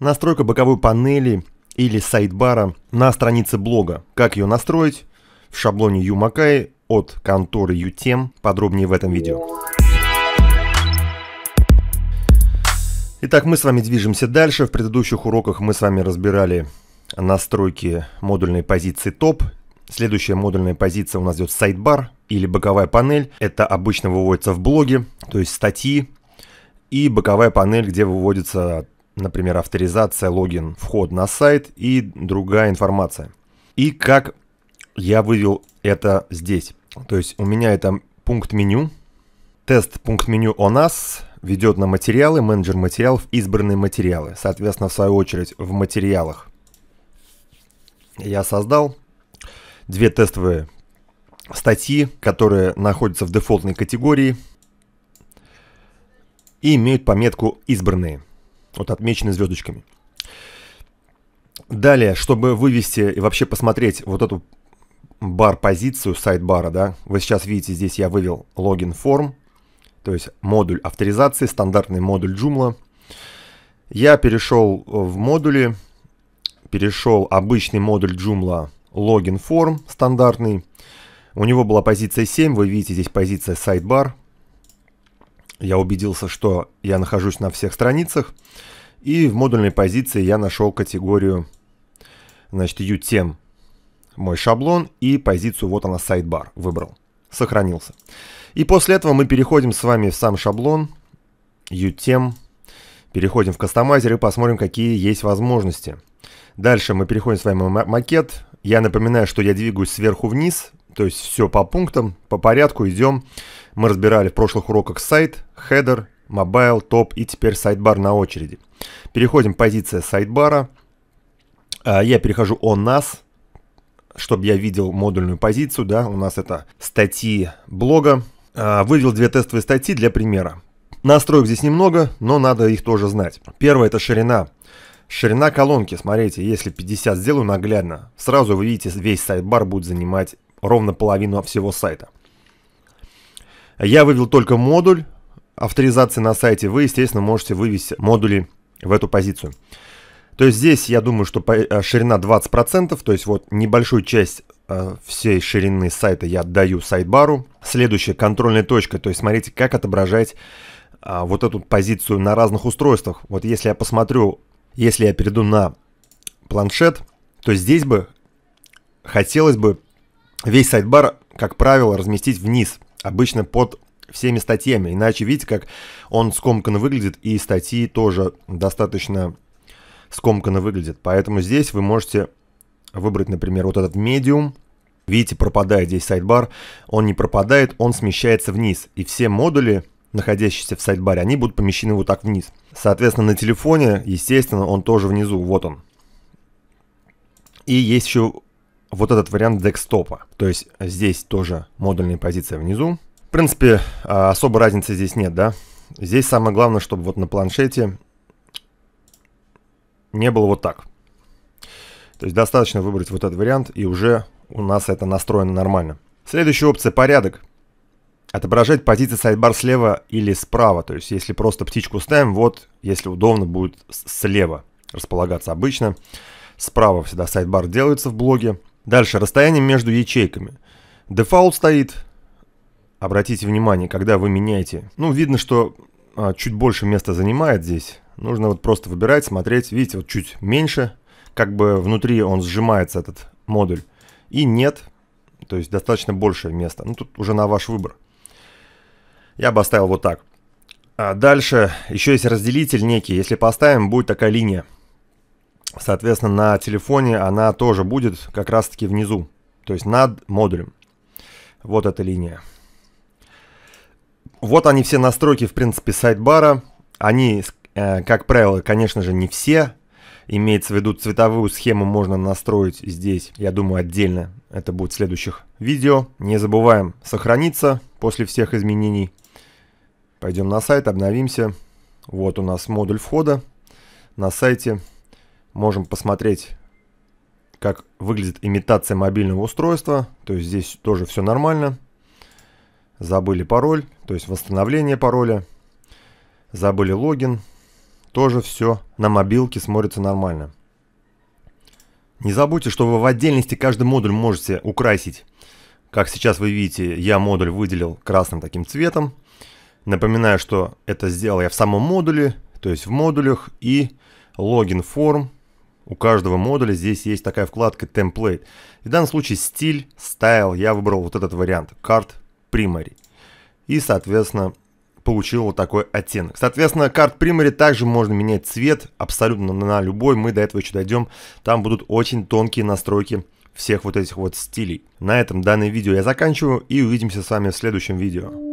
Настройка боковой панели или сайдбара на странице блога. Как ее настроить? В шаблоне Юмакай от конторы Ютем, Подробнее в этом видео. Итак, мы с вами движемся дальше. В предыдущих уроках мы с вами разбирали настройки модульной позиции топ. Следующая модульная позиция у нас идет сайдбар или боковая панель. Это обычно выводится в блоге, то есть статьи и боковая панель, где выводится например, авторизация, логин, вход на сайт и другая информация. И как я вывел это здесь. То есть у меня это пункт меню. Тест пункт меню о нас ведет на материалы, менеджер материалов, избранные материалы. Соответственно, в свою очередь, в материалах я создал две тестовые статьи, которые находятся в дефолтной категории и имеют пометку «Избранные». Вот отмечены звездочками. Далее, чтобы вывести и вообще посмотреть вот эту бар-позицию сайт-бара, да, вы сейчас видите, здесь я вывел логин форм, то есть модуль авторизации, стандартный модуль Joomla. Я перешел в модули, перешел обычный модуль Joomla логин форм стандартный. У него была позиция 7, вы видите здесь позиция сайт-бар, я убедился, что я нахожусь на всех страницах, и в модульной позиции я нашел категорию значит, UTM, мой шаблон, и позицию, вот она, сайдбар выбрал, сохранился. И после этого мы переходим с вами в сам шаблон, UTM, переходим в кастомайзер и посмотрим, какие есть возможности. Дальше мы переходим с вами в макет. Я напоминаю, что я двигаюсь сверху вниз, то есть все по пунктам, по порядку Идем. Мы разбирали в прошлых уроках сайт, хедер, мобайл, топ и теперь сайдбар на очереди. Переходим позиция позиции сайдбара. А, я перехожу о нас, чтобы я видел модульную позицию. Да, у нас это статьи блога. А, вывел две тестовые статьи для примера. Настроек здесь немного, но надо их тоже знать. Первое это ширина. Ширина колонки, смотрите, если 50 сделаю наглядно, сразу вы видите, весь сайт-бар будет занимать ровно половину всего сайта. Я вывел только модуль авторизации на сайте. Вы, естественно, можете вывести модули в эту позицию. То есть здесь, я думаю, что э, ширина 20%, то есть вот небольшую часть э, всей ширины сайта я отдаю сайдбару. Следующая контрольная точка, то есть смотрите, как отображать э, вот эту позицию на разных устройствах. Вот если я посмотрю, если я перейду на планшет, то здесь бы хотелось бы весь сайдбар, как правило, разместить вниз, обычно под всеми статьями. Иначе видите, как он скомканно выглядит, и статьи тоже достаточно скомканно выглядят. Поэтому здесь вы можете выбрать, например, вот этот медиум. Видите, пропадает здесь сайдбар. Он не пропадает, он смещается вниз. И все модули, находящиеся в сайдбаре, они будут помещены вот так вниз. Соответственно, на телефоне, естественно, он тоже внизу. Вот он. И есть еще вот этот вариант декстопа. То есть здесь тоже модульная позиция внизу. В принципе, а, особой разницы здесь нет, да? Здесь самое главное, чтобы вот на планшете не было вот так. То есть достаточно выбрать вот этот вариант, и уже у нас это настроено нормально. Следующая опция – порядок. Отображать позиции сайдбар слева или справа. То есть если просто птичку ставим, вот, если удобно, будет слева располагаться обычно. Справа всегда сайдбар делается в блоге. Дальше, расстояние между ячейками. дефолт стоит. Обратите внимание, когда вы меняете. Ну, видно, что а, чуть больше места занимает здесь. Нужно вот просто выбирать, смотреть. Видите, вот чуть меньше. Как бы внутри он сжимается, этот модуль. И нет. То есть достаточно большее место. Ну, тут уже на ваш выбор. Я бы оставил вот так. А дальше еще есть разделитель некий. Если поставим, будет такая линия. Соответственно, на телефоне она тоже будет как раз-таки внизу, то есть над модулем. Вот эта линия. Вот они все настройки, в принципе, сайт-бара. Они, э, как правило, конечно же, не все. Имеется в виду цветовую схему можно настроить здесь, я думаю, отдельно. Это будет в следующих видео. Не забываем сохраниться после всех изменений. Пойдем на сайт, обновимся. Вот у нас модуль входа на сайте. Можем посмотреть, как выглядит имитация мобильного устройства. То есть здесь тоже все нормально. Забыли пароль, то есть восстановление пароля. Забыли логин. Тоже все на мобилке смотрится нормально. Не забудьте, что вы в отдельности каждый модуль можете украсить. Как сейчас вы видите, я модуль выделил красным таким цветом. Напоминаю, что это сделал я в самом модуле, то есть в модулях и логин форм у каждого модуля здесь есть такая вкладка Template. в данном случае стиль, style, я выбрал вот этот вариант, Card Primary. И, соответственно, получил вот такой оттенок. Соответственно, Card Primary также можно менять цвет абсолютно на любой. Мы до этого еще дойдем. Там будут очень тонкие настройки всех вот этих вот стилей. На этом данное видео я заканчиваю и увидимся с вами в следующем видео.